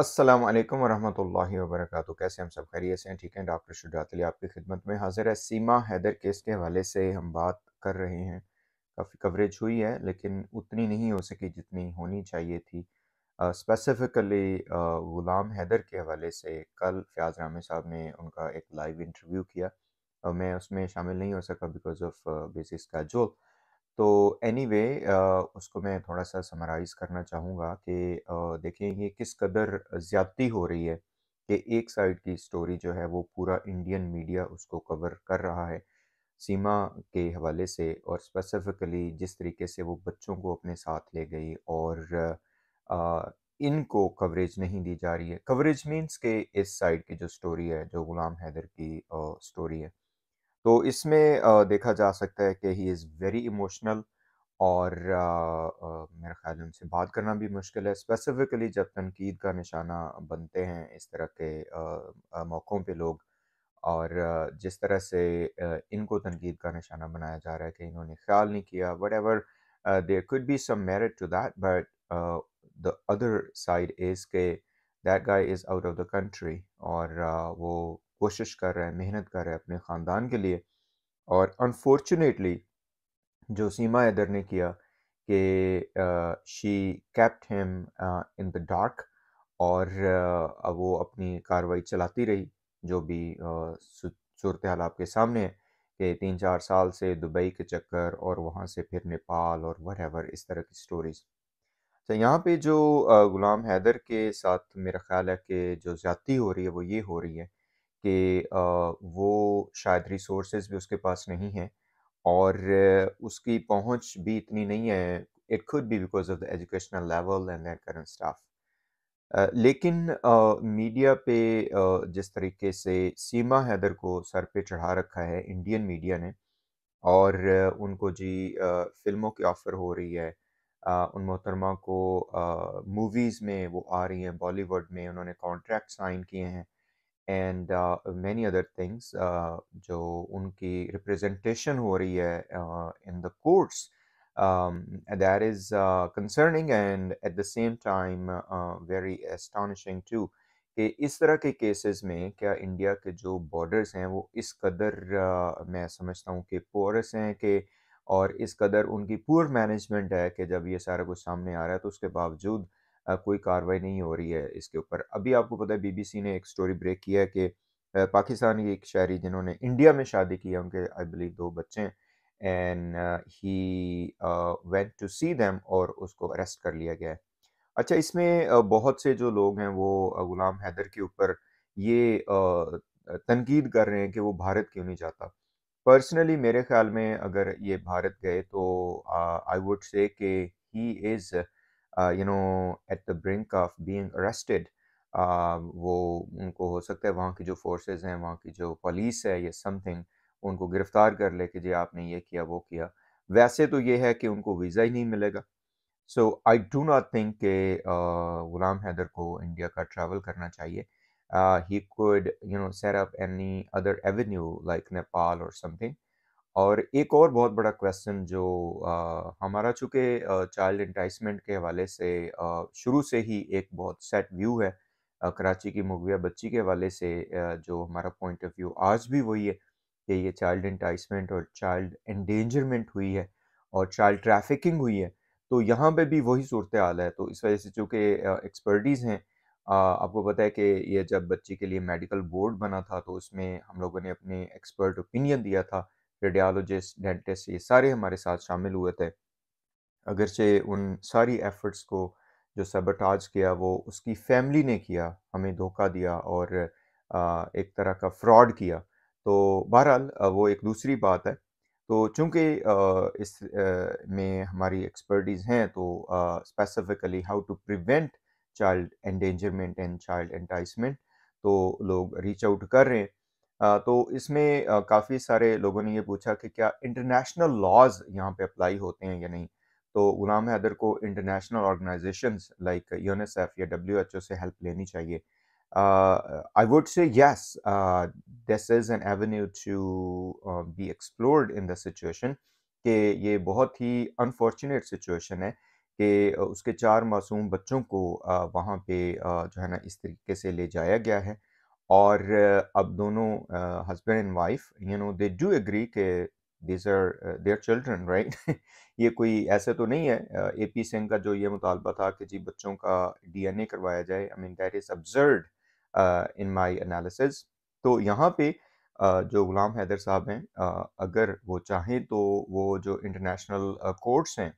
अस्सलाम वालेकुम वरहमतुल्लाहि वबरकatuह कैसे हम सब खैरियत से हैं ठीक हैं डॉक्टर शुजात अली आपकी खिदमत में हाजिर है सीमा हैदर केस के हवाले से हम बात कर रहे हैं काफ़ी कवरेज हुई है लेकिन उतनी नहीं हो सकी जितनी होनी चाहिए थी स्पेसिफ़िकली ग़ुलाम हैदर के हवाले से कल फ़याज रामे साहब ने उनका एक लाइव इंटरव्यू किया uh, मैं उसमें शामिल नहीं हो सका बिकॉज ऑफ बेसिस का जो तो एनी anyway, उसको मैं थोड़ा सा समराइज़ करना चाहूँगा कि देखें देखिए ये किस कदर ज़्यादती हो रही है कि एक साइड की स्टोरी जो है वो पूरा इंडियन मीडिया उसको कवर कर रहा है सीमा के हवाले से और स्पेसिफ़िकली जिस तरीके से वो बच्चों को अपने साथ ले गई और आ, इनको कवरेज नहीं दी जा रही है कवरेज मीन्स के इस साइड की जो स्टोरी है जो ग़ुलाम हैदर की स्टोरी है तो इसमें देखा जा सकता है कि ही इज़ वेरी इमोशनल और मेरे ख्याल उनसे बात करना भी मुश्किल है स्पेसिफ़िकली जब तनकीद का निशाना बनते हैं इस तरह के मौक़ों पे लोग और जिस तरह से इनको तनकीद का निशाना बनाया जा रहा है कि इन्होंने ख्याल नहीं किया whatever there could be some merit to that but the other side is के that guy is out of the country और uh, वो कोशिश कर रहा है मेहनत कर रहा है अपने ख़ानदान के लिए और अनफॉर्चुनेटली जो सीमा हैदर ने किया कि she kept him in the dark और uh, वो अपनी कार्रवाई चलाती रही जो भी uh, सूरत हाल आपके सामने है कि तीन चार साल से दुबई के चक्कर और वहाँ से फिर नेपाल और वट इस तरह की स्टोरीज तो यहाँ पे जो गुलाम हैदर के साथ मेरा ख्याल है कि जो ज्यादा हो रही है वो ये हो रही है कि वो शायद रिसोर्सेज भी उसके पास नहीं हैं और उसकी पहुंच भी इतनी नहीं है इट खुद भी because of the educational level and that current staff लेकिन मीडिया पे जिस तरीके से सीमा हैदर को सर पे चढ़ा रखा है इंडियन मीडिया ने और उनको जी फिल्मों की ऑफ़र हो रही है उन मोहतरमा को मूवीज़ में वो आ रही हैं बॉलीवुड में उन्होंने कॉन्ट्रैक्ट साइन किए हैं एंड मैनी अदर थिंग्स जो उनकी रिप्रेजेंटेशन हो रही है in the courts um, is concerning and at the same time very astonishing too कि इस तरह के केसेस में क्या इंडिया के जो बॉर्डर्स हैं वो इस कदर uh, मैं समझता हूँ कि पोरस हैं कि और इस कदर उनकी पुअर मैनेजमेंट है कि जब ये सारा कुछ सामने आ रहा है तो उसके बावजूद कोई कार्रवाई नहीं हो रही है इसके ऊपर अभी आपको पता है बीबीसी ने एक स्टोरी ब्रेक किया है कि पाकिस्तान की एक शहरी जिन्होंने इंडिया में शादी की है उनके आई बिलीव दो बच्चे and he went to see them और उसको अरेस्ट कर लिया गया है अच्छा इसमें बहुत से जो लोग हैं वो गुलाम हैदर के ऊपर ये तनकीद कर रहे हैं कि वो भारत क्यों नहीं जाता पर्सनली मेरे ख्याल में अगर ये भारत गए तो आई वुड से कि he is you know at the brink of being arrested वो उनको हो सकता है वहाँ की जो फोर्सेस हैं वहाँ की जो पुलिस है या समथिंग उनको गिरफ्तार कर ले कि जी आपने ये किया वो किया वैसे तो ये है कि उनको वीज़ा ही नहीं मिलेगा so I do not think के गुलाम हैदर को इंडिया का ट्रैवल करना चाहिए he could you know set up any other avenue like Nepal और समथिंग और एक और बहुत बड़ा क्वेश्चन जो आ, हमारा चूँकि चाइल्ड इंटाइसमेंट के हवाले से शुरू से ही एक बहुत सेट व्यू है आ, कराची की मुगविया बच्ची के हवाले से आ, जो हमारा पॉइंट ऑफ व्यू आज भी वही है कि ये चाइल्ड इंटाइसमेंट और चाइल्ड एंडेंजरमेंट हुई है और चाइल्ड ट्रैफिकिंग हुई है तो यहाँ पे भी वही सूरत हाल है तो इस वजह से चूँकि एक्सपर्टीज़ हैं आपको पता है कि ये जब बच्ची के लिए मेडिकल बोर्ड बना था तो उसमें हम लोगों ने अपने एक्सपर्ट ओपिनियन दिया था रेडियालॉजिस्ट डेंटिस्ट ये सारे हमारे साथ शामिल हुए थे अगरचे उन सारी एफ़र्ट्स को जो सबाज किया वो उसकी फैमिली ने किया हमें धोखा दिया और एक तरह का फ्रॉड किया तो बहरहाल वो एक दूसरी बात है तो चूंकि इस में हमारी एक्सपर्टीज़ हैं तो specifically how to prevent child endangerment and child enticement तो लोग रीच आउट कर रहे हैं तो इसमें काफ़ी सारे लोगों ने ये पूछा कि क्या इंटरनेशनल लॉज यहाँ पे अप्लाई होते हैं या नहीं तो गुलाम हैदर को इंटरनेशनल ऑर्गेनाइजेशन लाइक यूनिसेफ या डब्ल्यू एच ओ से हेल्प लेनी चाहिए I would say yes this is an avenue to be explored in the situation कि ये बहुत ही अनफॉर्चुनेट सिचुएशन है कि उसके चार मासूम बच्चों को वहाँ पे जो है ना इस तरीके से ले जाया गया है और अब दोनों husband and wife you know they do agree के this are their children right ये कोई ऐसे तो नहीं है ए पी सिंह का जो ये मुतालबा था कि जी बच्चों का डीएनए करवाया जाए I mean that is absurd in my analysis तो यहाँ पे uh, जो गुलाम हैदर साहब हैं uh, अगर वो चाहें तो वो जो इंटरनेशनल कोर्ट्स uh, हैं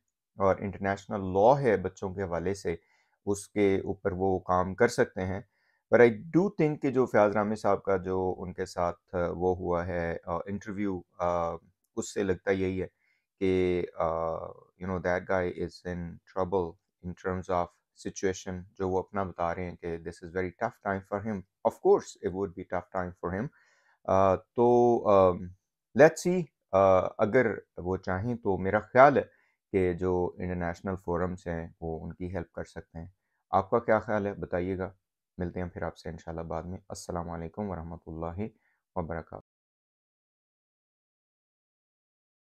और इंटरनेशनल लॉ है बच्चों के हवाले से उसके ऊपर वो काम कर सकते हैं पर आई डू थिंक कि जो फयाज रामी साहब का जो उनके साथ वो हुआ है इंटरव्यू उससे लगता यही है कि you know that guy is in trouble in terms of situation जो वो अपना बता रहे हैं कि this is very tough time for him of course it would be tough time for him तो लेट्स सी अगर वो चाहें तो मेरा ख्याल है कि जो इंटरनेशनल फोरम्स हैं वो उनकी हेल्प कर सकते हैं आपका क्या ख्याल है बताइएगा मिलते हैं फिर आपसे इंशाल्लाह बाद में अस्सलाम वालेकुम वरहमतुल्लाहि वबरकू